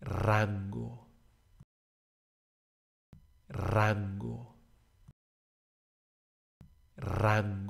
rango, rango, rango.